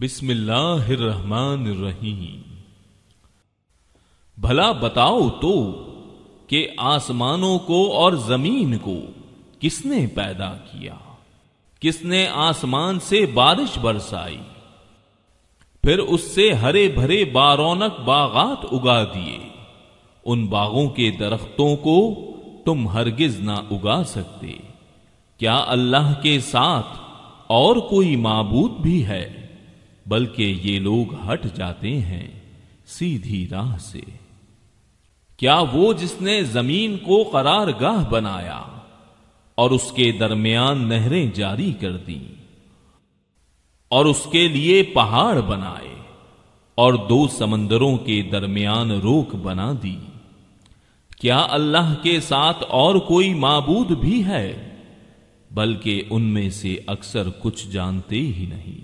बिस्मिल्लाहमान रहीम भला बताओ तो कि आसमानों को और जमीन को किसने पैदा किया किसने आसमान से बारिश बरसाई फिर उससे हरे भरे बारौनक बागात उगा दिए उन बागों के दरख्तों को तुम हरगिज ना उगा सकते क्या अल्लाह के साथ और कोई माबूद भी है बल्कि ये लोग हट जाते हैं सीधी राह से क्या वो जिसने जमीन को करारगाह बनाया और उसके दरमियान नहरें जारी कर दी और उसके लिए पहाड़ बनाए और दो समंदरों के दरमियान रोक बना दी क्या अल्लाह के साथ और कोई माबूद भी है बल्कि उनमें से अक्सर कुछ जानते ही नहीं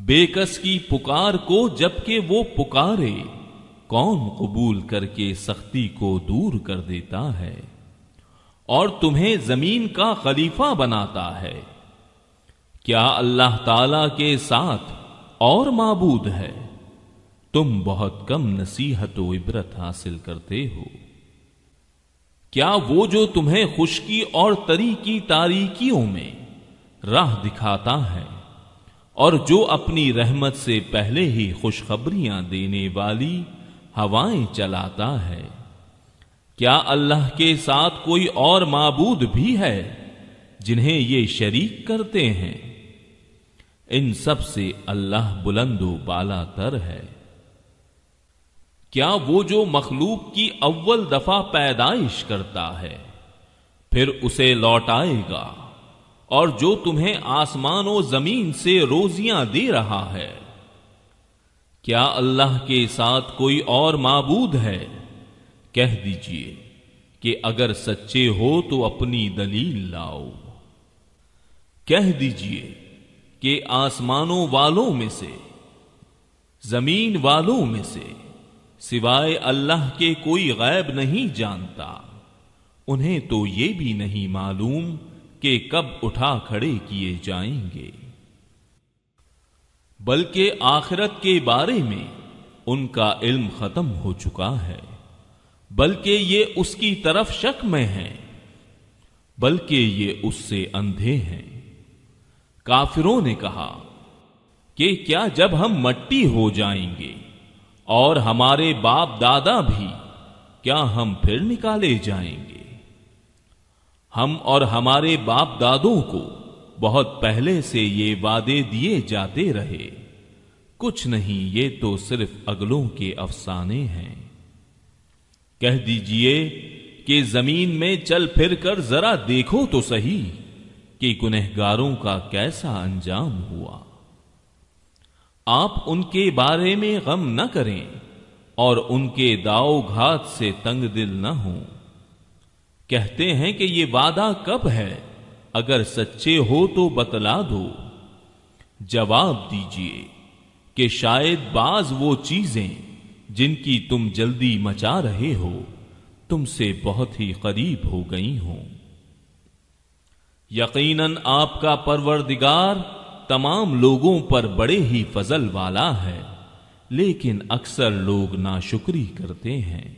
बेकस की पुकार को जबकि वो पुकारे कौन कबूल करके सख्ती को दूर कर देता है और तुम्हें जमीन का खलीफा बनाता है क्या अल्लाह ताला के साथ और माबूद है तुम बहुत कम नसीहत व इबरत हासिल करते हो क्या वो जो तुम्हें खुशकी और तरी की तारीकियों में राह दिखाता है और जो अपनी रहमत से पहले ही खुशखबरियां देने वाली हवाएं चलाता है क्या अल्लाह के साथ कोई और माबूद भी है जिन्हें ये शरीक करते हैं इन सब से अल्लाह बुलंदो बाला तर है क्या वो जो मखलूक की अव्वल दफा पैदाइश करता है फिर उसे लौटाएगा और जो तुम्हें आसमानों जमीन से रोजियां दे रहा है क्या अल्लाह के साथ कोई और माबूद है कह दीजिए कि अगर सच्चे हो तो अपनी दलील लाओ कह दीजिए कि आसमानों वालों में से जमीन वालों में से सिवाय अल्लाह के कोई गैब नहीं जानता उन्हें तो ये भी नहीं मालूम कि कब उठा खड़े किए जाएंगे बल्कि आखिरत के बारे में उनका इल्म खत्म हो चुका है बल्कि ये उसकी तरफ शक में हैं बल्कि ये उससे अंधे हैं काफिरों ने कहा कि क्या जब हम मट्टी हो जाएंगे और हमारे बाप दादा भी क्या हम फिर निकाले जाएंगे हम और हमारे बाप दादों को बहुत पहले से ये वादे दिए जाते रहे कुछ नहीं ये तो सिर्फ अगलों के अफसाने हैं कह दीजिए कि जमीन में चल फिर कर जरा देखो तो सही कि गुनहगारों का कैसा अंजाम हुआ आप उनके बारे में गम न करें और उनके दाव घात से तंग दिल न हों कहते हैं कि ये वादा कब है अगर सच्चे हो तो बतला दो जवाब दीजिए कि शायद बाज वो चीजें जिनकी तुम जल्दी मचा रहे हो तुमसे बहुत ही करीब हो गई हो यकीनन आपका परवरदिगार तमाम लोगों पर बड़े ही फजल वाला है लेकिन अक्सर लोग नाशुक्री करते हैं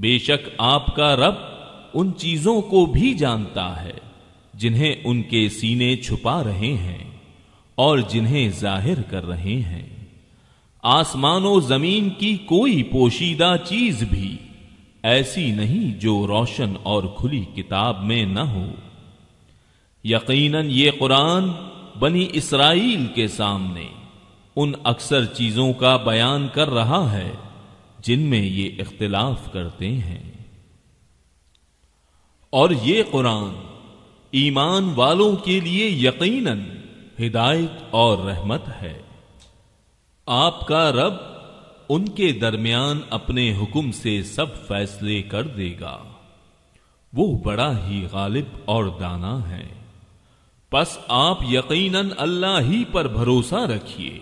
बेशक आपका रब उन चीजों को भी जानता है जिन्हें उनके सीने छुपा रहे हैं और जिन्हें जाहिर कर रहे हैं आसमानों जमीन की कोई पोशीदा चीज भी ऐसी नहीं जो रोशन और खुली किताब में न हो यकीनन ये कुरान बनी इसराइल के सामने उन अक्सर चीजों का बयान कर रहा है जिनमें ये इख्तिलाफ करते हैं और ये कुरान ईमान वालों के लिए यकीनन हिदायत और रहमत है आपका रब उनके दरमियान अपने हुक्म से सब फैसले कर देगा वो बड़ा ही गालिब और दाना है बस आप यकीनन अल्लाह ही पर भरोसा रखिए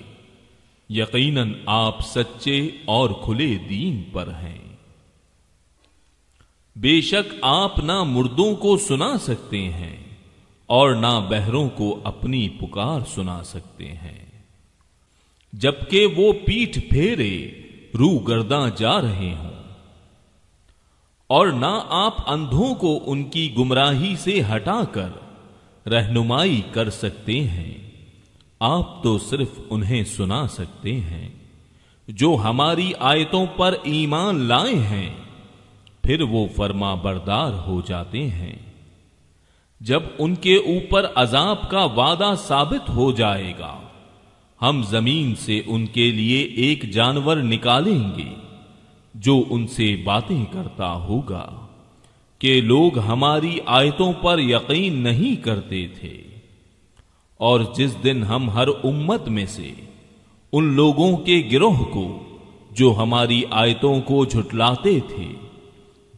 यकीनन आप सच्चे और खुले दीन पर हैं बेशक आप ना मुर्दों को सुना सकते हैं और ना बहरों को अपनी पुकार सुना सकते हैं जबकि वो पीठ फेरे रू गर्दा जा रहे हों और ना आप अंधों को उनकी गुमराही से हटाकर रहनुमाई कर सकते हैं आप तो सिर्फ उन्हें सुना सकते हैं जो हमारी आयतों पर ईमान लाए हैं फिर वो फर्मा बरदार हो जाते हैं जब उनके ऊपर अजाब का वादा साबित हो जाएगा हम जमीन से उनके लिए एक जानवर निकालेंगे जो उनसे बातें करता होगा कि लोग हमारी आयतों पर यकीन नहीं करते थे और जिस दिन हम हर उम्मत में से उन लोगों के गिरोह को जो हमारी आयतों को झुटलाते थे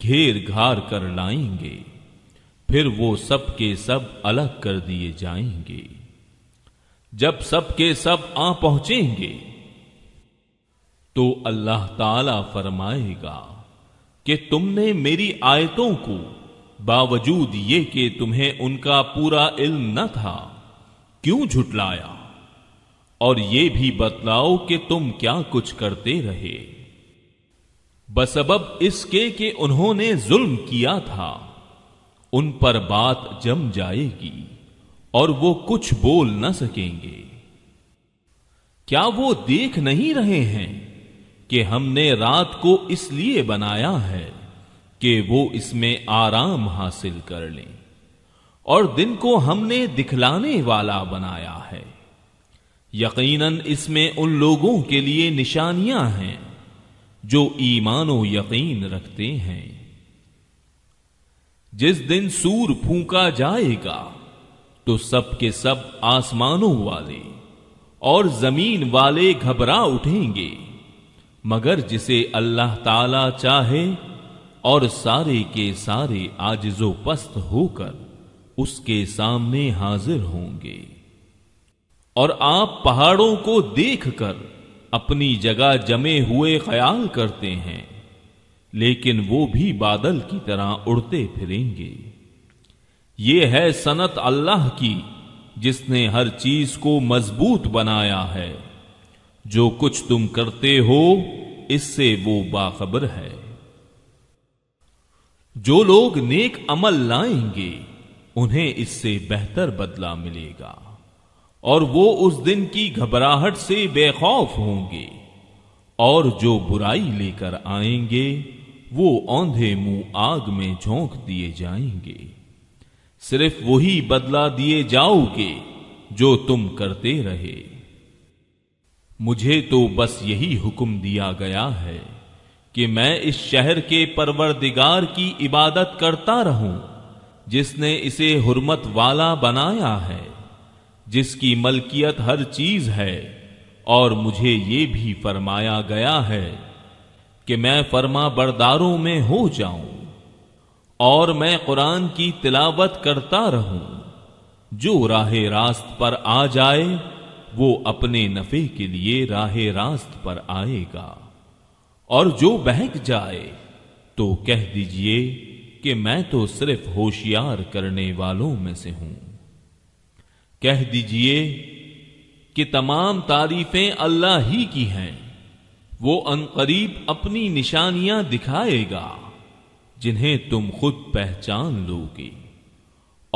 घेर घार कर लाएंगे फिर वो सब के सब अलग कर दिए जाएंगे जब सब के सब आ पहुंचेंगे तो अल्लाह ताला फरमाएगा कि तुमने मेरी आयतों को बावजूद ये कि तुम्हें उनका पूरा इल्म न था क्यों झुटलाया और ये भी बतलाओ कि तुम क्या कुछ करते रहे बसबब इसके कि उन्होंने जुल्म किया था उन पर बात जम जाएगी और वो कुछ बोल न सकेंगे क्या वो देख नहीं रहे हैं कि हमने रात को इसलिए बनाया है कि वो इसमें आराम हासिल कर लें और दिन को हमने दिखलाने वाला बनाया है यकीनन इसमें उन लोगों के लिए निशानियां हैं जो ईमानो यकीन रखते हैं जिस दिन सूर फूंका जाएगा तो सब के सब आसमानों वाले और जमीन वाले घबरा उठेंगे मगर जिसे अल्लाह ताला चाहे और सारे के सारे आजिजो पस्त होकर उसके सामने हाजिर होंगे और आप पहाड़ों को देखकर अपनी जगह जमे हुए ख्याल करते हैं लेकिन वो भी बादल की तरह उड़ते फिरेंगे ये है सनत अल्लाह की जिसने हर चीज को मजबूत बनाया है जो कुछ तुम करते हो इससे वो बाखबर है जो लोग नेक अमल लाएंगे उन्हें इससे बेहतर बदला मिलेगा और वो उस दिन की घबराहट से बेखौफ होंगे और जो बुराई लेकर आएंगे वो औंधे मुंह आग में झोंक दिए जाएंगे सिर्फ वही बदला दिए जाओगे जो तुम करते रहे मुझे तो बस यही हुक्म दिया गया है कि मैं इस शहर के परवरदिगार की इबादत करता रहूं जिसने इसे हुरमत वाला बनाया है जिसकी मलकियत हर चीज है और मुझे ये भी फरमाया गया है कि मैं फरमा बरदारों में हो जाऊं और मैं कुरान की तिलावत करता रहूं जो राह रास्त पर आ जाए वो अपने नफे के लिए राह रास्त पर आएगा और जो बहक जाए तो कह दीजिए कि मैं तो सिर्फ होशियार करने वालों में से हूं कह दीजिए कि तमाम तारीफें अल्लाह ही की हैं वो अनकरीब अपनी निशानियां दिखाएगा जिन्हें तुम खुद पहचान लोगे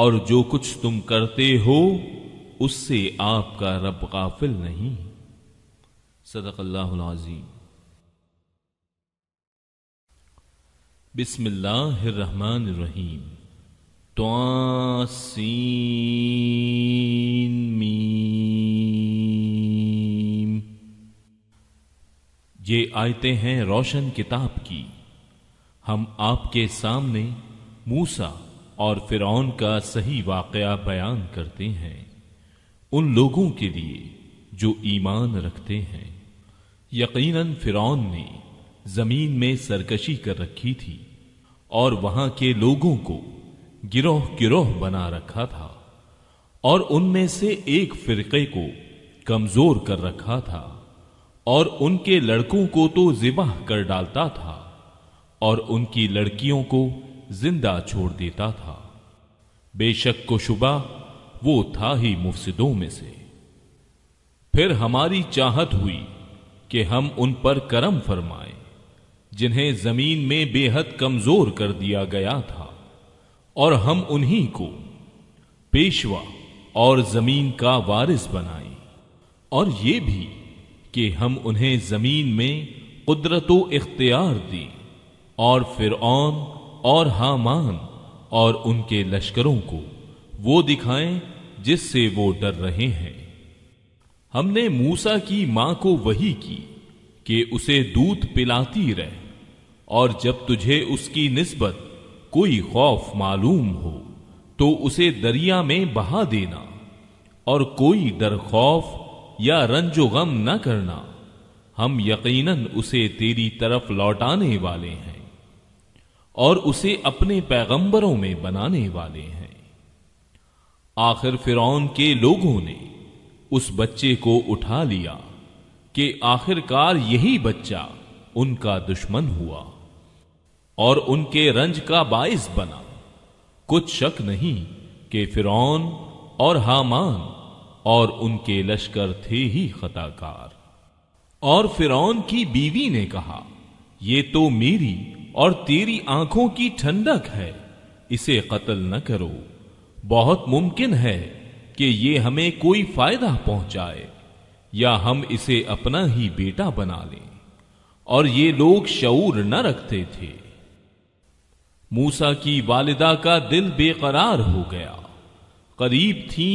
और जो कुछ तुम करते हो उससे आपका रब गाफिल नहीं सदक अल्लाह बिस्मिल्लाहिर्रहमानिर्रहीम त्वासीन मीम ये आयतें हैं रोशन किताब की हम आपके सामने मूसा और फिरौन का सही वाकया बयान करते हैं उन लोगों के लिए जो ईमान रखते हैं यकीनन फिरौन ने जमीन में सरकशी कर रखी थी और वहां के लोगों को गिरोह गिरोह बना रखा था और उनमें से एक फिरके को कमजोर कर रखा था और उनके लड़कों को तो जिबाह कर डालता था और उनकी लड़कियों को जिंदा छोड़ देता था बेशक को शुबा वो था ही मुफ्सिदों में से फिर हमारी चाहत हुई कि हम उन पर करम फरमाएं जिन्हें जमीन में बेहद कमजोर कर दिया गया था और हम उन्हीं को पेशवा और जमीन का वारिस बनाए और ये भी कि हम उन्हें जमीन में कुदरत इख्तियार दी और फिर और हामान और उनके लश्करों को वो दिखाएं जिससे वो डर रहे हैं हमने मूसा की मां को वही की कि उसे दूध पिलाती रहे और जब तुझे उसकी निस्बत कोई खौफ मालूम हो तो उसे दरिया में बहा देना और कोई डर खौफ या रंजो गम न करना हम यकीनन उसे तेरी तरफ लौटाने वाले हैं और उसे अपने पैगंबरों में बनाने वाले हैं आखिर फिरौन के लोगों ने उस बच्चे को उठा लिया कि आखिरकार यही बच्चा उनका दुश्मन हुआ और उनके रंज का बाइस बना कुछ शक नहीं कि फिरौन और हामान और उनके लश्कर थे ही खताकार और फिरौन की बीवी ने कहा ये तो मेरी और तेरी आंखों की ठंडक है इसे कत्ल न करो बहुत मुमकिन है कि ये हमें कोई फायदा पहुंचाए या हम इसे अपना ही बेटा बना लें और ये लोग शऊर न रखते थे मूसा की वालिदा का दिल बेकरार हो गया करीब थी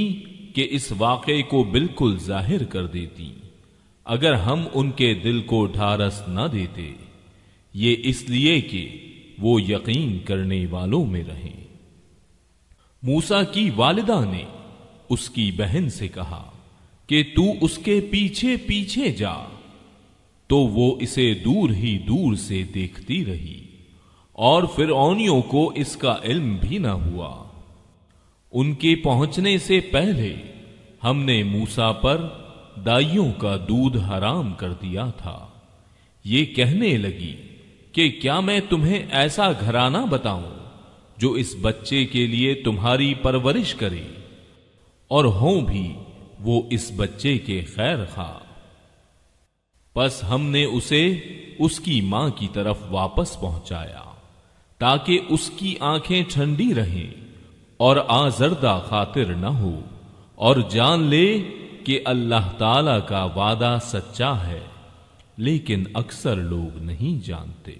कि इस वाकये को बिल्कुल जाहिर कर देती अगर हम उनके दिल को ढारस न देते ये इसलिए कि वो यकीन करने वालों में रहें मूसा की वालिदा ने उसकी बहन से कहा कि तू उसके पीछे पीछे जा तो वो इसे दूर ही दूर से देखती रही और फिरौनियों को इसका इल्म भी न हुआ उनके पहुंचने से पहले हमने मूसा पर दाइयों का दूध हराम कर दिया था ये कहने लगी कि क्या मैं तुम्हें ऐसा घराना बताऊं जो इस बच्चे के लिए तुम्हारी परवरिश करे और हो भी वो इस बच्चे के खैर खा बस हमने उसे उसकी मां की तरफ वापस पहुंचाया ताकि उसकी आंखें ठंडी रहें और आजरदा खातिर न हो और जान ले कि अल्लाह ताला का वादा सच्चा है लेकिन अक्सर लोग नहीं जानते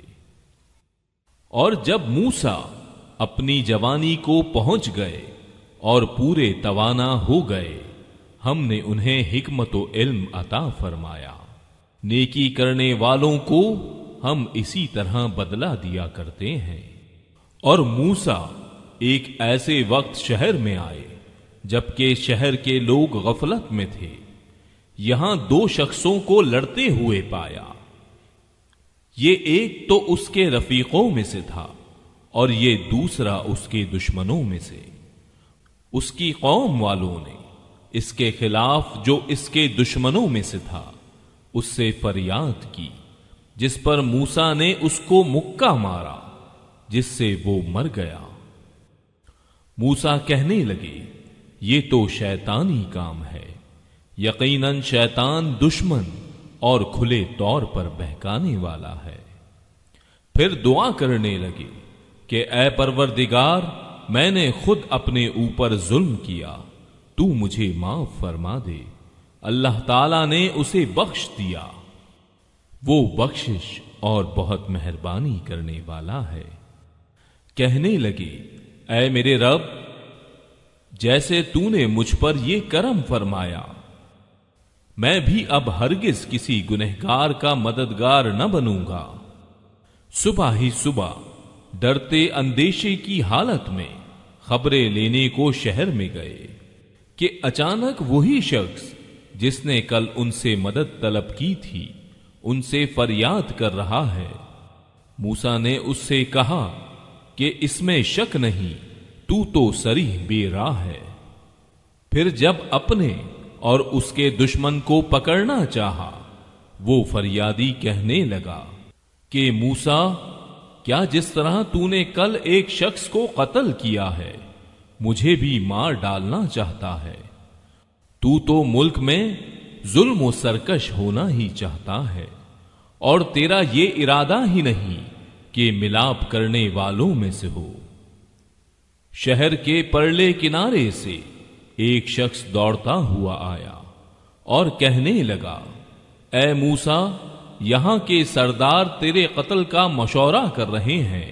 और जब मूसा अपनी जवानी को पहुंच गए और पूरे तवाना हो गए हमने उन्हें हिकमत इल्म अता फरमाया नेकी करने वालों को हम इसी तरह बदला दिया करते हैं और मूसा एक ऐसे वक्त शहर में आए जबकि शहर के लोग गफलत में थे यहां दो शख्सों को लड़ते हुए पाया ये एक तो उसके रफीकों में से था और ये दूसरा उसके दुश्मनों में से उसकी कौम वालों ने इसके खिलाफ जो इसके दुश्मनों में से था उससे फरियाद की जिस पर मूसा ने उसको मुक्का मारा जिससे वो मर गया मूसा कहने लगे ये तो शैतानी काम है यकीनन शैतान दुश्मन और खुले तौर पर बहकाने वाला है फिर दुआ करने लगे कि ऐ परवरदिगार मैंने खुद अपने ऊपर जुल्म किया तू मुझे माफ फरमा दे अल्लाह ताला ने उसे बख्श दिया वो बख्शिश और बहुत मेहरबानी करने वाला है कहने लगी ऐ मेरे रब जैसे तूने मुझ पर यह करम फरमाया मैं भी अब हरगिज किसी गुनहगार का मददगार न बनूंगा सुबह ही सुबह डरते अंदेशे की हालत में खबरें लेने को शहर में गए कि अचानक वही शख्स जिसने कल उनसे मदद तलब की थी उनसे फरियाद कर रहा है मूसा ने उससे कहा कि इसमें शक नहीं तू तो सरीह बेरा है फिर जब अपने और उसके दुश्मन को पकड़ना चाहा वो फरियादी कहने लगा कि मूसा क्या जिस तरह तूने कल एक शख्स को कत्ल किया है मुझे भी मार डालना चाहता है तू तो मुल्क में जुल्म सरकश होना ही चाहता है और तेरा ये इरादा ही नहीं के मिलाप करने वालों में से हो शहर के परले किनारे से एक शख्स दौड़ता हुआ आया और कहने लगा ए मूसा यहां के सरदार तेरे कत्ल का मशौरा कर रहे हैं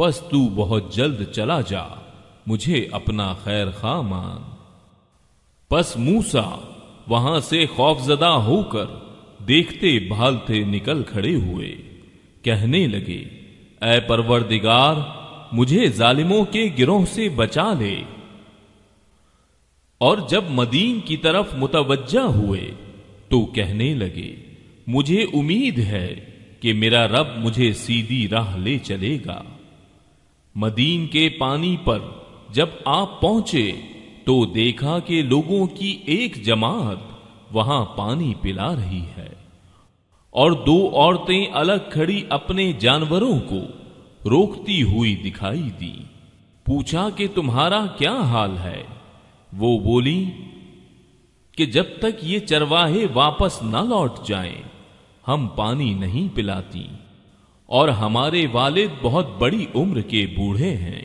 बस तू बहुत जल्द चला जा मुझे अपना खैर खा मान बस मूसा वहां से खौफजदा होकर देखते भालते निकल खड़े हुए कहने लगे ऐ परवरदिगार मुझे जालिमों के गिरोह से बचा ले और जब मदीन की तरफ मुतवज्जा हुए तो कहने लगे मुझे उम्मीद है कि मेरा रब मुझे सीधी राह ले चलेगा मदीन के पानी पर जब आप पहुंचे तो देखा कि लोगों की एक जमात वहां पानी पिला रही है और दो औरतें अलग खड़ी अपने जानवरों को रोकती हुई दिखाई दी पूछा कि तुम्हारा क्या हाल है वो बोली कि जब तक ये चरवाहे वापस न लौट जाएं, हम पानी नहीं पिलाती और हमारे वालिद बहुत बड़ी उम्र के बूढ़े हैं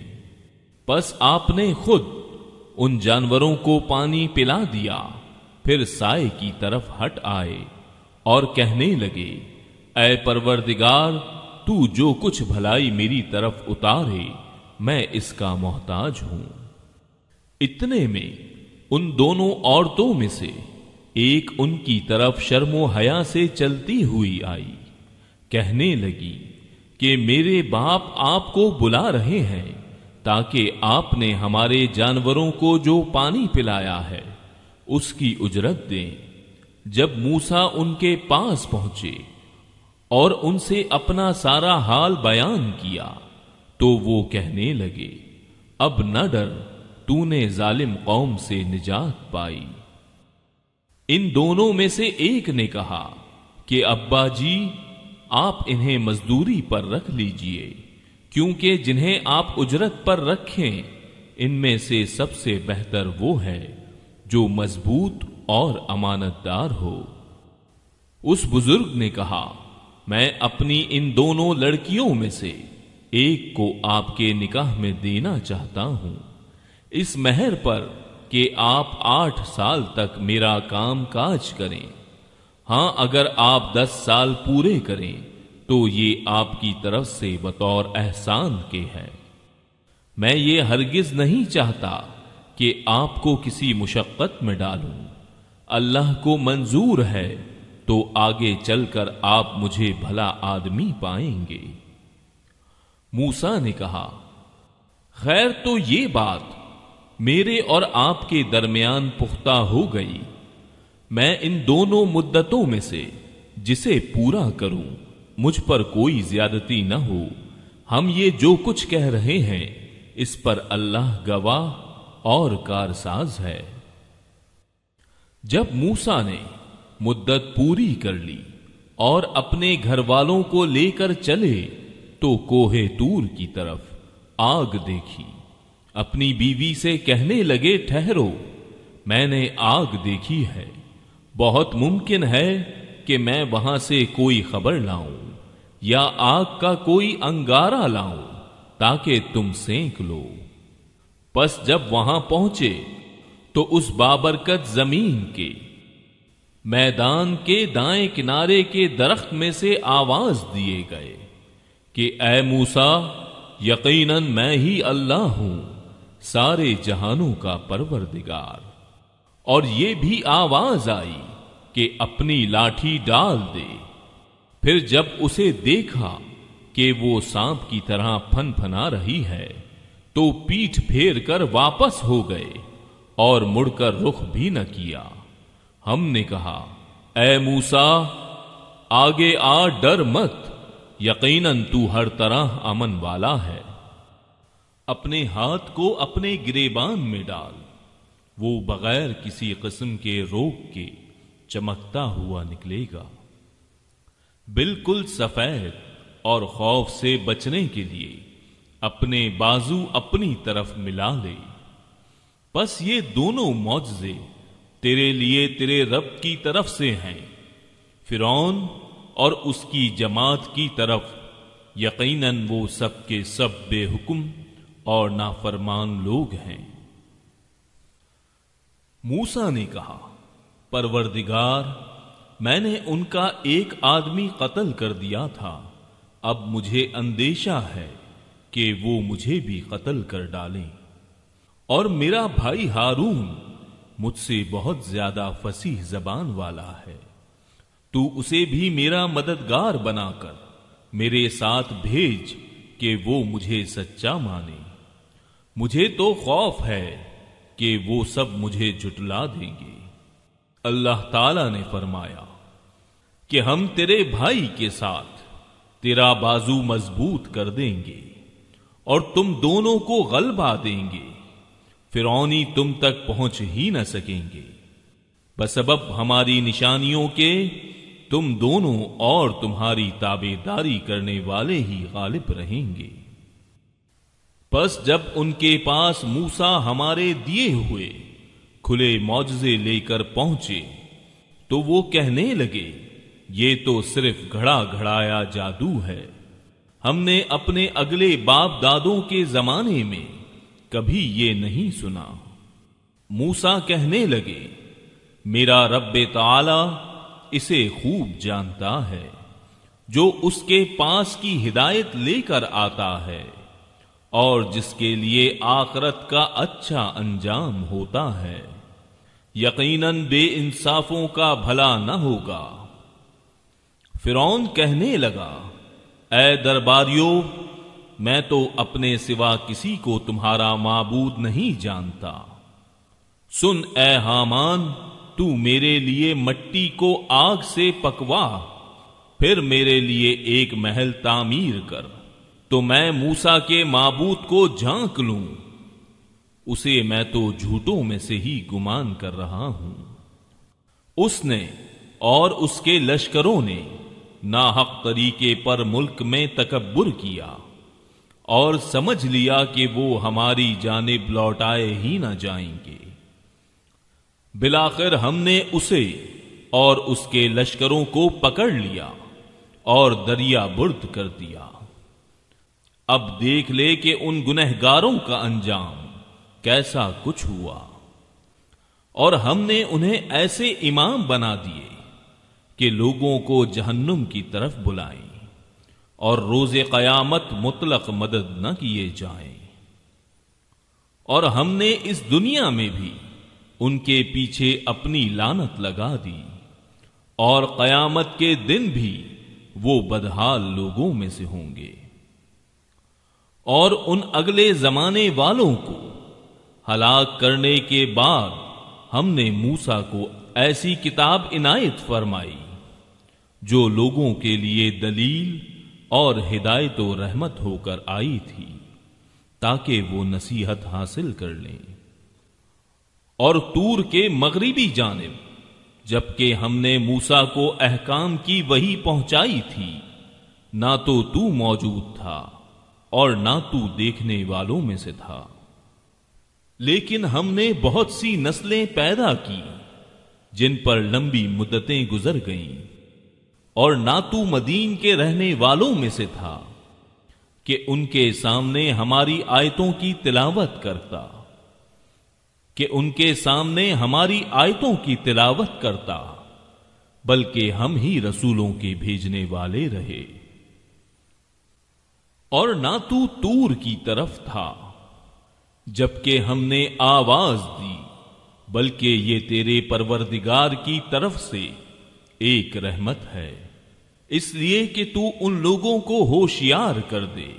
बस आपने खुद उन जानवरों को पानी पिला दिया फिर साय की तरफ हट आए और कहने लगे अय परवरदिगार तू जो कुछ भलाई मेरी तरफ उतारे मैं इसका मोहताज हूं इतने में उन दोनों औरतों में से एक उनकी तरफ शर्मो हया से चलती हुई आई कहने लगी कि मेरे बाप आपको बुला रहे हैं ताकि आपने हमारे जानवरों को जो पानी पिलाया है उसकी उजरत दें जब मूसा उनके पास पहुंचे और उनसे अपना सारा हाल बयान किया तो वो कहने लगे अब न डर तूने जालिम कौम से निजात पाई इन दोनों में से एक ने कहा कि अब्बा जी आप इन्हें मजदूरी पर रख लीजिए क्योंकि जिन्हें आप उजरत पर रखें इनमें से सबसे बेहतर वो है जो मजबूत और अमानतदार हो उस बुजुर्ग ने कहा मैं अपनी इन दोनों लड़कियों में से एक को आपके निकाह में देना चाहता हूं इस मेहर पर कि आप आठ साल तक मेरा काम काज करें हां अगर आप दस साल पूरे करें तो ये आपकी तरफ से बतौर एहसान के हैं मैं ये हरगिज नहीं चाहता कि आपको किसी मुशक्क़त में डालूं अल्लाह को मंजूर है तो आगे चलकर आप मुझे भला आदमी पाएंगे मूसा ने कहा खैर तो ये बात मेरे और आपके दरमियान पुख्ता हो गई मैं इन दोनों मुद्दतों में से जिसे पूरा करूं मुझ पर कोई ज्यादती न हो हम ये जो कुछ कह रहे हैं इस पर अल्लाह गवाह और कारसाज है जब मूसा ने मुद्दत पूरी कर ली और अपने घर वालों को लेकर चले तो कोहे तूर की तरफ आग देखी अपनी बीवी से कहने लगे ठहरो मैंने आग देखी है बहुत मुमकिन है कि मैं वहां से कोई खबर लाऊं या आग का कोई अंगारा लाऊं ताकि तुम सेंक लो बस जब वहां पहुंचे तो उस बाबरकत जमीन के मैदान के दाएं किनारे के दरख्त में से आवाज दिए गए कि ए मूसा यकीनन मैं ही अल्लाह हूं सारे जहानों का परवरदिगार और ये भी आवाज आई कि अपनी लाठी डाल दे फिर जब उसे देखा कि वो सांप की तरह फन फना रही है तो पीठ फेर कर वापस हो गए और मुड़कर रुख भी न किया हमने कहा ए मूसा आगे आ डर मत यकीनन तू हर तरह अमन वाला है अपने हाथ को अपने गिरेबान में डाल वो बगैर किसी किस्म के रोग के चमकता हुआ निकलेगा बिल्कुल सफेद और खौफ से बचने के लिए अपने बाजू अपनी तरफ मिला ले बस ये दोनों मुआवजे तेरे लिए तेरे रब की तरफ से हैं फिर और उसकी जमात की तरफ यकीनन वो सब के सब बेहुकुम और नाफरमान लोग हैं मूसा ने कहा परवरदिगार मैंने उनका एक आदमी कत्ल कर दिया था अब मुझे अंदेशा है कि वो मुझे भी कत्ल कर डालें और मेरा भाई हारून मुझसे बहुत ज्यादा फसीह जबान वाला है तू उसे भी मेरा मददगार बनाकर मेरे साथ भेज कि वो मुझे सच्चा माने मुझे तो खौफ है कि वो सब मुझे जुटला देंगे अल्लाह ताला ने फरमाया कि हम तेरे भाई के साथ तेरा बाजू मजबूत कर देंगे और तुम दोनों को गलबा देंगे फिरौनी तुम तक पहुंच ही न सकेंगे बस अब हमारी निशानियों के तुम दोनों और तुम्हारी ताबेदारी करने वाले ही गालिब रहेंगे बस जब उनके पास मूसा हमारे दिए हुए खुले मौजे लेकर पहुंचे तो वो कहने लगे ये तो सिर्फ घड़ा घड़ाया जादू है हमने अपने अगले बाप दादों के जमाने में कभी ये नहीं सुना मूसा कहने लगे मेरा रब ताला इसे खूब जानता है जो उसके पास की हिदायत लेकर आता है और जिसके लिए आखरत का अच्छा अंजाम होता है यकीनन इंसाफों का भला न होगा फिरौन कहने लगा ए दरबारियों मैं तो अपने सिवा किसी को तुम्हारा माबूद नहीं जानता सुन ए हामान तू मेरे लिए मट्टी को आग से पकवा फिर मेरे लिए एक महल तामीर कर तो मैं मूसा के माबूद को झांक लू उसे मैं तो झूठों में से ही गुमान कर रहा हूं उसने और उसके लश्करों ने नाहक तरीके पर मुल्क में तकबर किया और समझ लिया कि वो हमारी जानब लौटाए ही ना जाएंगे बिलाखिर हमने उसे और उसके लश्करों को पकड़ लिया और दरिया बुर्द कर दिया अब देख ले कि उन गुनहगारों का अंजाम कैसा कुछ हुआ और हमने उन्हें ऐसे इमाम बना दिए कि लोगों को जहन्नुम की तरफ बुलाएं और रोज क़यामत मुतलक मदद न किए जाएं और हमने इस दुनिया में भी उनके पीछे अपनी लानत लगा दी और क़यामत के दिन भी वो बदहाल लोगों में से होंगे और उन अगले जमाने वालों को हलाक करने के बाद हमने मूसा को ऐसी किताब इनायत फरमाई जो लोगों के लिए दलील और हिदायत व रहमत होकर आई थी ताकि वो नसीहत हासिल कर लें और तूर के मगरबी जानब जबकि हमने मूसा को अहकाम की वही पहुंचाई थी ना तो तू मौजूद था और ना तू देखने वालों में से था लेकिन हमने बहुत सी नस्लें पैदा की जिन पर लंबी मुद्दतें गुजर गईं और ना तू मदीन के रहने वालों में से था कि उनके सामने हमारी आयतों की तिलावत करता कि उनके सामने हमारी आयतों की तिलावत करता बल्कि हम ही रसूलों के भेजने वाले रहे और ना तू तूर की तरफ था जबकि हमने आवाज दी बल्कि ये तेरे परवरदिगार की तरफ से एक रहमत है इसलिए कि तू उन लोगों को होशियार कर दे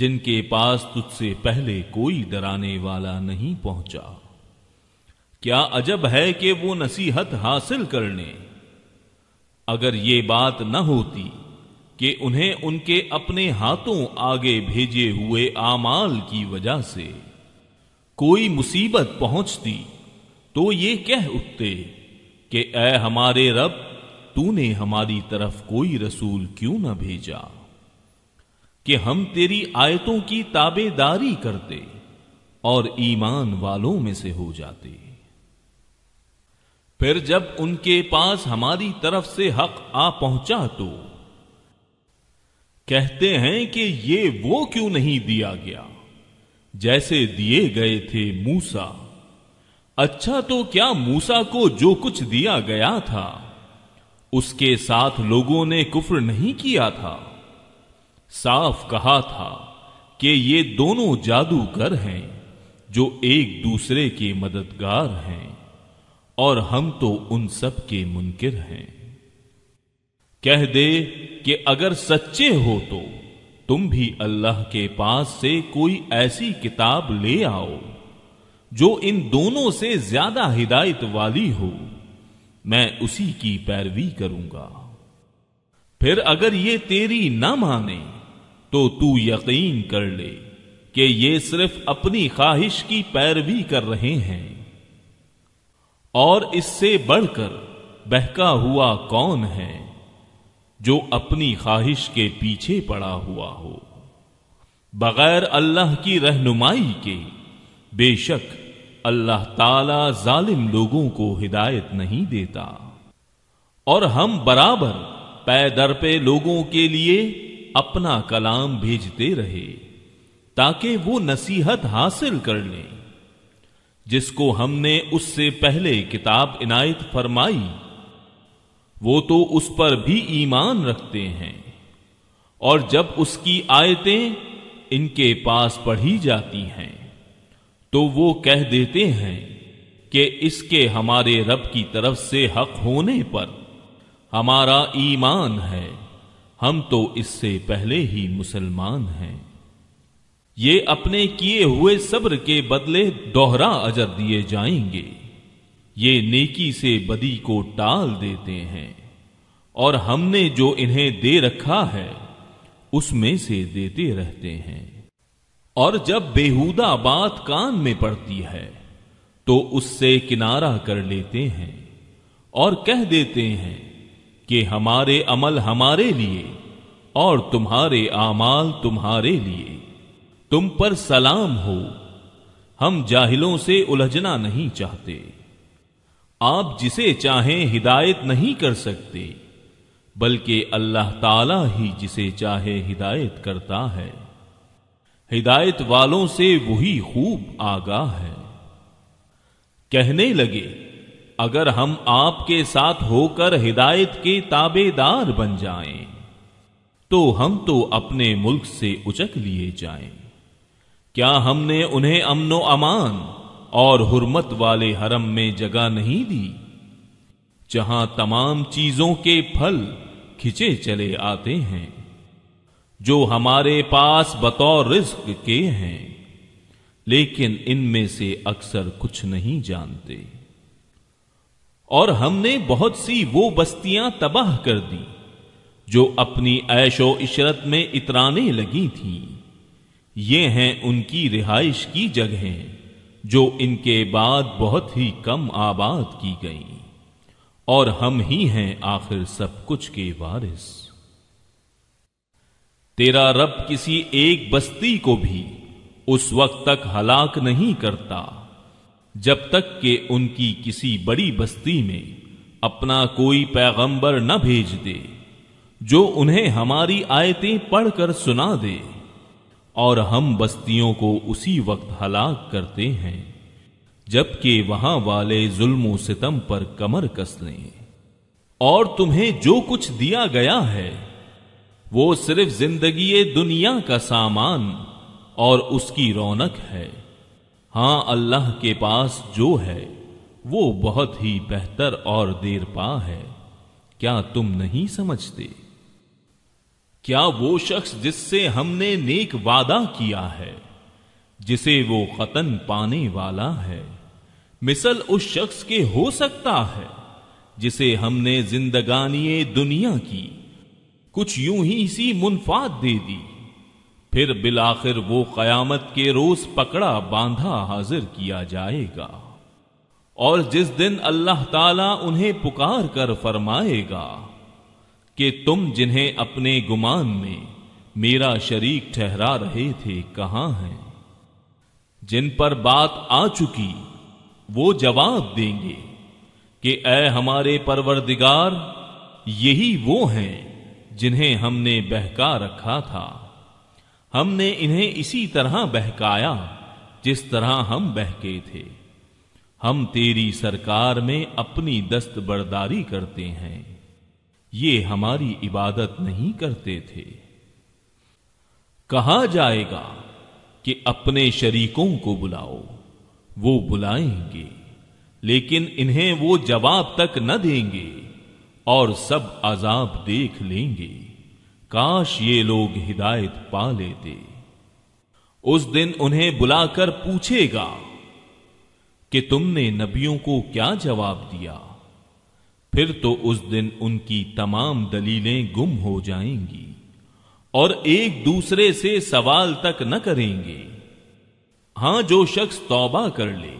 जिनके पास तुझसे पहले कोई डराने वाला नहीं पहुंचा क्या अजब है कि वो नसीहत हासिल करने अगर ये बात न होती कि उन्हें उनके अपने हाथों आगे भेजे हुए आमाल की वजह से कोई मुसीबत पहुंचती तो ये कह उठते कि ए हमारे रब तूने हमारी तरफ कोई रसूल क्यों न भेजा कि हम तेरी आयतों की ताबेदारी करते और ईमान वालों में से हो जाते फिर जब उनके पास हमारी तरफ से हक आ पहुंचा तो कहते हैं कि ये वो क्यों नहीं दिया गया जैसे दिए गए थे मूसा अच्छा तो क्या मूसा को जो कुछ दिया गया था उसके साथ लोगों ने कुफ्र नहीं किया था साफ कहा था कि ये दोनों जादूगर हैं जो एक दूसरे के मददगार हैं और हम तो उन सब के मुनकर हैं कह दे कि अगर सच्चे हो तो तुम भी अल्लाह के पास से कोई ऐसी किताब ले आओ जो इन दोनों से ज्यादा हिदायत वाली हो मैं उसी की पैरवी करूंगा फिर अगर ये तेरी ना माने तो तू यकीन कर ले कि ये सिर्फ अपनी ख्वाहिश की पैरवी कर रहे हैं और इससे बढ़कर बहका हुआ कौन है जो अपनी ख्वाहिश के पीछे पड़ा हुआ हो बगैर अल्लाह की रहनुमाई के बेशक अल्लाह ताला जालिम लोगों को हिदायत नहीं देता और हम बराबर पैदर पे लोगों के लिए अपना कलाम भेजते रहे ताकि वो नसीहत हासिल कर लें जिसको हमने उससे पहले किताब इनायत फरमाई वो तो उस पर भी ईमान रखते हैं और जब उसकी आयतें इनके पास पढ़ी जाती हैं तो वो कह देते हैं कि इसके हमारे रब की तरफ से हक होने पर हमारा ईमान है हम तो इससे पहले ही मुसलमान हैं ये अपने किए हुए सब्र के बदले दोहरा अजर दिए जाएंगे ये नेकी से बदी को टाल देते हैं और हमने जो इन्हें दे रखा है उसमें से देते रहते हैं और जब बेहुदा बात कान में पड़ती है तो उससे किनारा कर लेते हैं और कह देते हैं कि हमारे अमल हमारे लिए और तुम्हारे आमाल तुम्हारे लिए तुम पर सलाम हो हम जाहिलों से उलझना नहीं चाहते आप जिसे चाहें हिदायत नहीं कर सकते बल्कि अल्लाह ताला ही जिसे चाहे हिदायत करता है हिदायत वालों से वही खूब आगाह है कहने लगे अगर हम आपके साथ होकर हिदायत के ताबेदार बन जाएं, तो हम तो अपने मुल्क से उचक लिए जाएं। क्या हमने उन्हें अमनो अमान और हुरमत वाले हरम में जगह नहीं दी जहां तमाम चीजों के फल खिंचे चले आते हैं जो हमारे पास बतौर रिस्क के हैं लेकिन इनमें से अक्सर कुछ नहीं जानते और हमने बहुत सी वो बस्तियां तबाह कर दी जो अपनी ऐशो इशरत में इतराने लगी थी ये हैं उनकी रिहाइश की जगहें जो इनके बाद बहुत ही कम आबाद की गई और हम ही हैं आखिर सब कुछ के वारिस तेरा रब किसी एक बस्ती को भी उस वक्त तक हलाक नहीं करता जब तक कि उनकी किसी बड़ी बस्ती में अपना कोई पैगंबर न भेज दे जो उन्हें हमारी आयतें पढ़कर सुना दे और हम बस्तियों को उसी वक्त हलाक करते हैं जबकि वहां वाले जुल्म सितम पर कमर कस लें और तुम्हें जो कुछ दिया गया है वो सिर्फ जिंदगी दुनिया का सामान और उसकी रौनक है हां अल्लाह के पास जो है वो बहुत ही बेहतर और देर पा है क्या तुम नहीं समझते क्या वो शख्स जिससे हमने नेक वादा किया है जिसे वो खतन पाने वाला है मिसल उस शख्स के हो सकता है जिसे हमने जिंदगानी दुनिया की कुछ यूं ही सी मुनफात दे दी फिर बिलाखिर वो कयामत के रोज पकड़ा बांधा हाजिर किया जाएगा और जिस दिन अल्लाह ताला उन्हें पुकार कर फरमाएगा कि तुम जिन्हें अपने गुमान में मेरा शरीक ठहरा रहे थे कहां हैं जिन पर बात आ चुकी वो जवाब देंगे कि ए हमारे परवरदिगार यही वो हैं जिन्हें हमने बहका रखा था हमने इन्हें इसी तरह बहकाया जिस तरह हम बहके थे हम तेरी सरकार में अपनी दस्त बर्दारी करते हैं ये हमारी इबादत नहीं करते थे कहा जाएगा कि अपने शरीकों को बुलाओ वो बुलाएंगे लेकिन इन्हें वो जवाब तक न देंगे और सब अजाब देख लेंगे काश ये लोग हिदायत पा लेते उस दिन उन्हें बुलाकर पूछेगा कि तुमने नबियों को क्या जवाब दिया फिर तो उस दिन उनकी तमाम दलीलें गुम हो जाएंगी और एक दूसरे से सवाल तक न करेंगे हां जो शख्स तौबा कर ले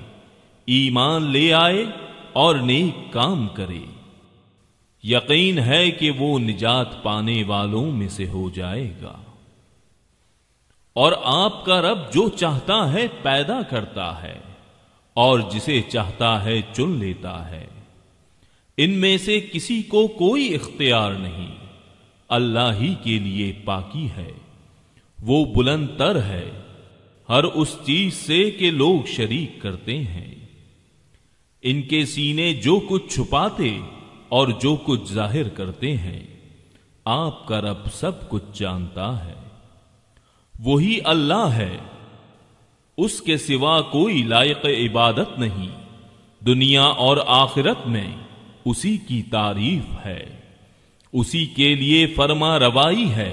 ईमान ले आए और नेक काम करे यकीन है कि वो निजात पाने वालों में से हो जाएगा और आपका रब जो चाहता है पैदा करता है और जिसे चाहता है चुन लेता है इनमें से किसी को कोई इख्तियार नहीं अल्लाह ही के लिए पाकी है वो बुलंदतर है हर उस चीज से के लोग शरीक करते हैं इनके सीने जो कुछ छुपाते और जो कुछ जाहिर करते हैं आपका रब सब कुछ जानता है वही अल्लाह है उसके सिवा कोई लायक इबादत नहीं दुनिया और आखिरत में उसी की तारीफ है उसी के लिए फरमा रवाई है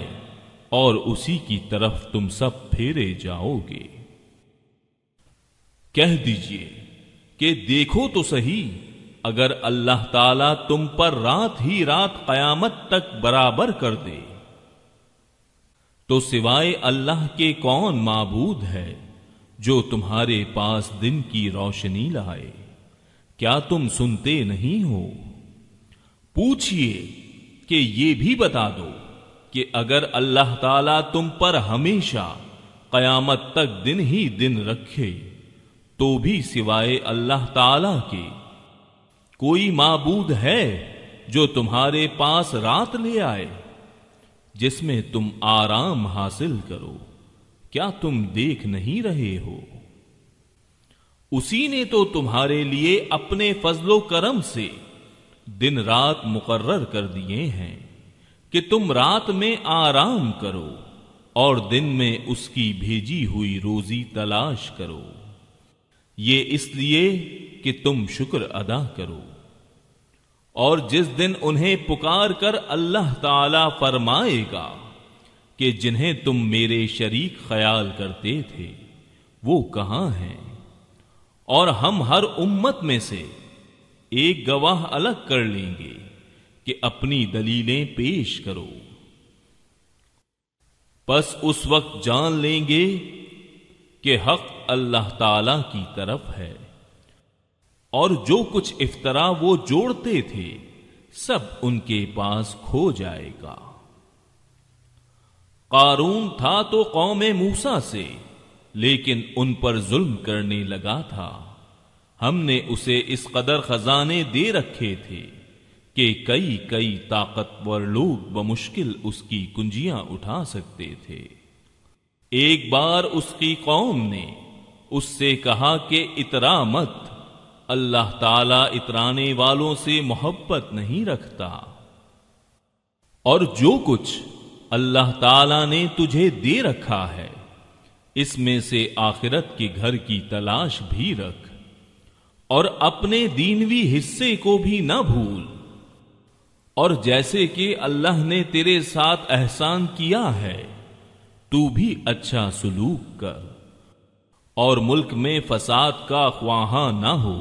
और उसी की तरफ तुम सब फेरे जाओगे कह दीजिए कि देखो तो सही अगर अल्लाह ताला तुम पर रात ही रात कयामत तक बराबर कर दे तो सिवाय अल्लाह के कौन माबूद है जो तुम्हारे पास दिन की रोशनी लाए क्या तुम सुनते नहीं हो पूछिए कि ये भी बता दो कि अगर अल्लाह ताला तुम पर हमेशा कयामत तक दिन ही दिन रखे तो भी सिवाय अल्लाह ताला के कोई माबूद है जो तुम्हारे पास रात ले आए जिसमें तुम आराम हासिल करो क्या तुम देख नहीं रहे हो उसी ने तो तुम्हारे लिए अपने फजलो करम से दिन रात मुकर्र कर दिए हैं कि तुम रात में आराम करो और दिन में उसकी भेजी हुई रोजी तलाश करो ये इसलिए कि तुम शुक्र अदा करो और जिस दिन उन्हें पुकार कर अल्लाह ताला फरमाएगा कि जिन्हें तुम मेरे शरीक ख्याल करते थे वो कहां हैं और हम हर उम्मत में से एक गवाह अलग कर लेंगे कि अपनी दलीलें पेश करो बस उस वक्त जान लेंगे कि हक अल्लाह ताला की तरफ है और जो कुछ इफ्तरा वो जोड़ते थे सब उनके पास खो जाएगा कारून था तो कौम मूसा से लेकिन उन पर जुल्म करने लगा था हमने उसे इस कदर खजाने दे रखे थे कि कई कई ताकतवर लोग बमुश्किल उसकी कुंजियां उठा सकते थे एक बार उसकी कौम ने उससे कहा कि इतरा मत अल्लाह ताला इतराने वालों से मोहब्बत नहीं रखता और जो कुछ अल्लाह ताला ने तुझे दे रखा है इसमें से आखिरत के घर की तलाश भी रख और अपने दीनवी हिस्से को भी न भूल और जैसे कि अल्लाह ने तेरे साथ एहसान किया है तू भी अच्छा सुलूक कर और मुल्क में फसाद का ख्वाहा ना हो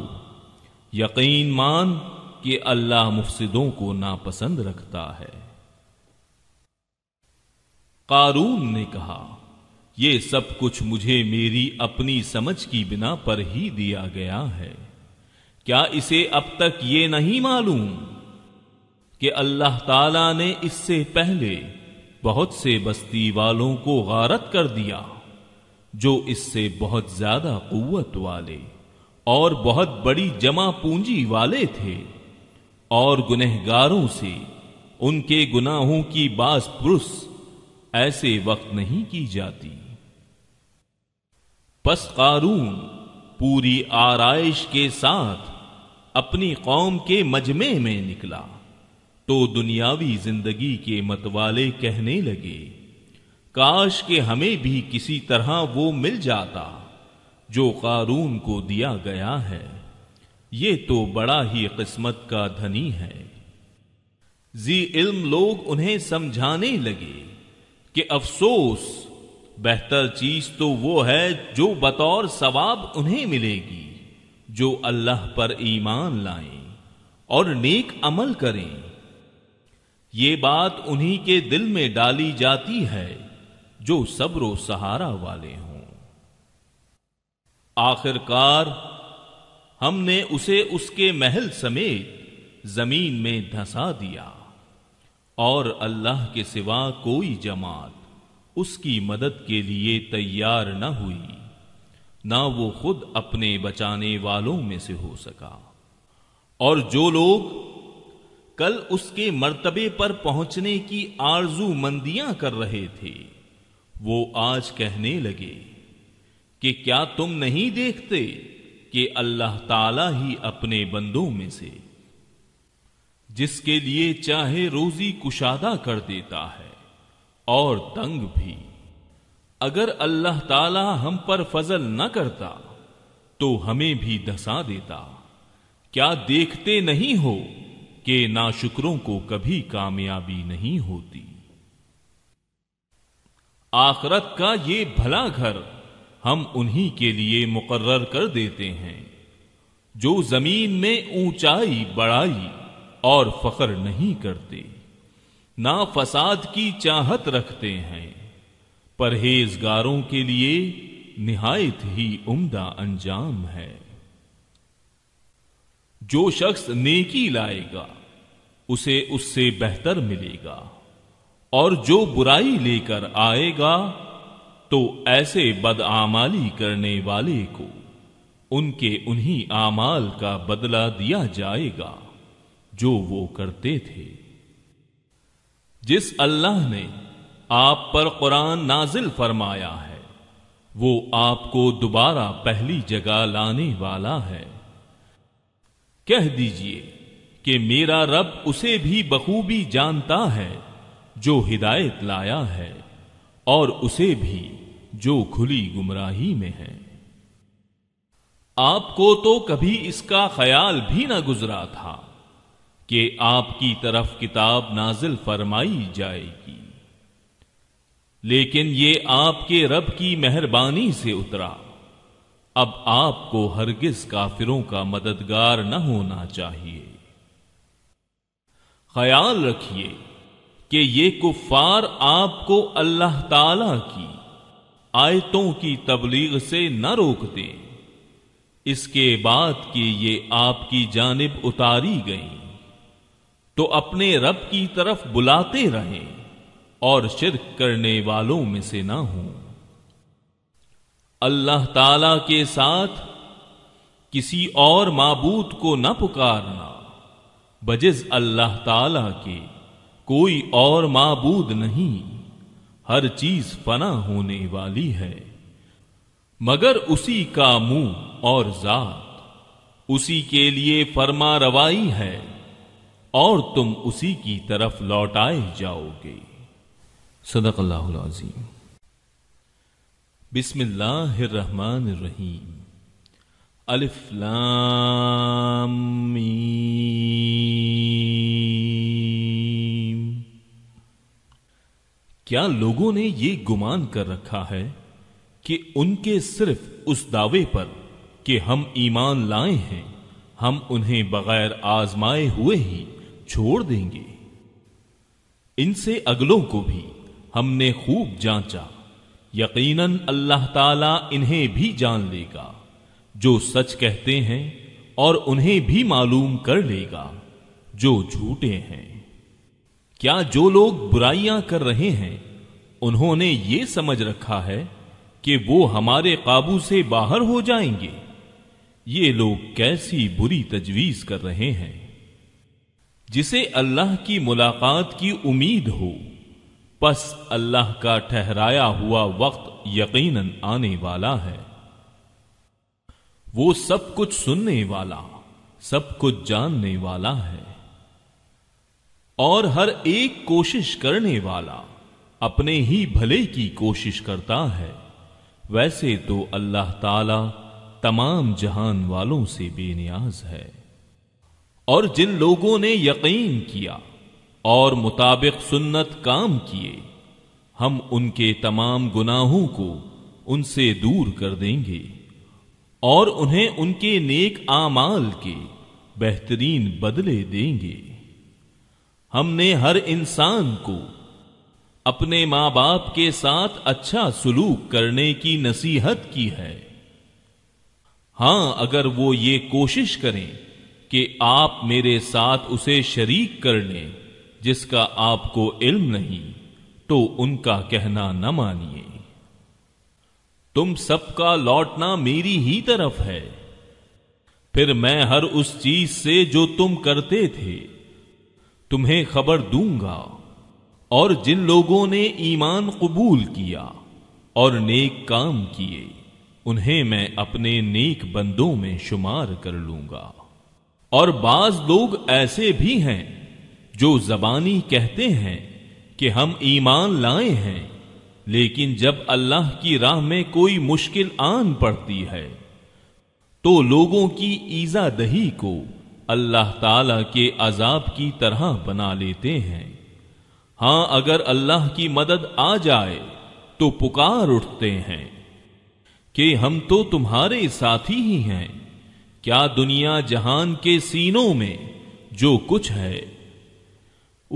यकीन मान कि अल्लाह मुफसिदों को नापसंद रखता है कारून ने कहा यह सब कुछ मुझे मेरी अपनी समझ की बिना पर ही दिया गया है क्या इसे अब तक ये नहीं मालूम कि अल्लाह ताला ने इससे पहले बहुत से बस्ती वालों को गारत कर दिया जो इससे बहुत ज्यादा कुत वाले और बहुत बड़ी जमा पूंजी वाले थे और गुनहगारों से उनके गुनाहों की बास पुरुष ऐसे वक्त नहीं की जाती पस कारून पूरी आरइश के साथ अपनी कौम के मजमे में निकला तो दुनियावी जिंदगी के मतवाले कहने लगे काश के हमें भी किसी तरह वो मिल जाता जो कारून को दिया गया है ये तो बड़ा ही किस्मत का धनी है जी इल्म लोग उन्हें समझाने लगे कि अफसोस बेहतर चीज तो वो है जो बतौर सवाब उन्हें मिलेगी जो अल्लाह पर ईमान लाएं और नेक अमल करें ये बात उन्हीं के दिल में डाली जाती है जो सब्र सहारा वाले हों आखिरकार हमने उसे उसके महल समेत जमीन में धंसा दिया और अल्लाह के सिवा कोई जमात उसकी मदद के लिए तैयार न हुई ना वो खुद अपने बचाने वालों में से हो सका और जो लोग कल उसके मर्तबे पर पहुंचने की आरजू मंदियां कर रहे थे वो आज कहने लगे कि क्या तुम नहीं देखते कि अल्लाह ताला ही अपने बंदों में से जिसके लिए चाहे रोजी कुशादा कर देता है और तंग भी अगर अल्लाह ताला हम पर फजल न करता तो हमें भी धसा देता क्या देखते नहीं हो कि नाशुकरों को कभी कामयाबी नहीं होती आखरत का ये भला घर हम उन्हीं के लिए मुकर्र कर देते हैं जो जमीन में ऊंचाई बड़ाई और फखर नहीं करते ना फसाद की चाहत रखते हैं परहेजगारों के लिए निहायत ही उम्दा अंजाम है जो शख्स नेकी लाएगा उसे उससे बेहतर मिलेगा और जो बुराई लेकर आएगा तो ऐसे बदआमाली करने वाले को उनके उन्हीं आमाल का बदला दिया जाएगा जो वो करते थे जिस अल्लाह ने आप पर कुरान नाजिल फरमाया है वो आपको दोबारा पहली जगह लाने वाला है कह दीजिए कि मेरा रब उसे भी बखूबी जानता है जो हिदायत लाया है और उसे भी जो खुली गुमराही में है आपको तो कभी इसका ख्याल भी ना गुजरा था कि आपकी तरफ किताब नाजिल फरमाई जाएगी लेकिन ये आपके रब की मेहरबानी से उतरा अब आपको हरगिज काफिरों का मददगार न होना चाहिए ख्याल रखिए कि ये कुफार आपको अल्लाह ताला की आयतों की तबलीग से न रोकते इसके बाद कि ये आपकी जानब उतारी गई तो अपने रब की तरफ बुलाते रहें और शिरक करने वालों में से ना हों अल्लाह ताला के साथ किसी और माबूद को न पुकारना बजिज अल्लाह ताला के कोई और माबूद नहीं हर चीज फना होने वाली है मगर उसी का मुंह और जात उसी के लिए फरमा रवाई है और तुम उसी की तरफ लौटाए जाओगे सदक अल्लाह बिस्मिल्लाहिर्रहमानिर्रहीम अलिफ लाम मीम क्या लोगों ने यह गुमान कर रखा है कि उनके सिर्फ उस दावे पर कि हम ईमान लाए हैं हम उन्हें बगैर आजमाए हुए ही छोड़ देंगे इनसे अगलों को भी हमने खूब जांचा यकीनन अल्लाह ताला इन्हें भी जान लेगा जो सच कहते हैं और उन्हें भी मालूम कर लेगा जो झूठे हैं क्या जो लोग बुराइयां कर रहे हैं उन्होंने ये समझ रखा है कि वो हमारे काबू से बाहर हो जाएंगे ये लोग कैसी बुरी तजवीज कर रहे हैं जिसे अल्लाह की मुलाकात की उम्मीद हो बस अल्लाह का ठहराया हुआ वक्त यकीनन आने वाला है वो सब कुछ सुनने वाला सब कुछ जानने वाला है और हर एक कोशिश करने वाला अपने ही भले की कोशिश करता है वैसे तो अल्लाह ताला तमाम जहान वालों से बेनियाज है और जिन लोगों ने यकीन किया और मुताबिक सुन्नत काम किए हम उनके तमाम गुनाहों को उनसे दूर कर देंगे और उन्हें उनके नेक आमाल के बेहतरीन बदले देंगे हमने हर इंसान को अपने मां बाप के साथ अच्छा सुलूक करने की नसीहत की है हां अगर वो ये कोशिश करें कि आप मेरे साथ उसे शरीक कर लें जिसका आपको इल्म नहीं तो उनका कहना न मानिए तुम सबका लौटना मेरी ही तरफ है फिर मैं हर उस चीज से जो तुम करते थे तुम्हें खबर दूंगा और जिन लोगों ने ईमान कबूल किया और नेक काम किए उन्हें मैं अपने नेक बंदों में शुमार कर लूंगा और बाज लोग ऐसे भी हैं जो जबानी कहते हैं कि हम ईमान लाए हैं लेकिन जब अल्लाह की राह में कोई मुश्किल आन पड़ती है तो लोगों की ईजा दही को अल्लाह ताला के अजाब की तरह बना लेते हैं हां अगर अल्लाह की मदद आ जाए तो पुकार उठते हैं कि हम तो तुम्हारे साथी ही हैं क्या दुनिया जहान के सीनों में जो कुछ है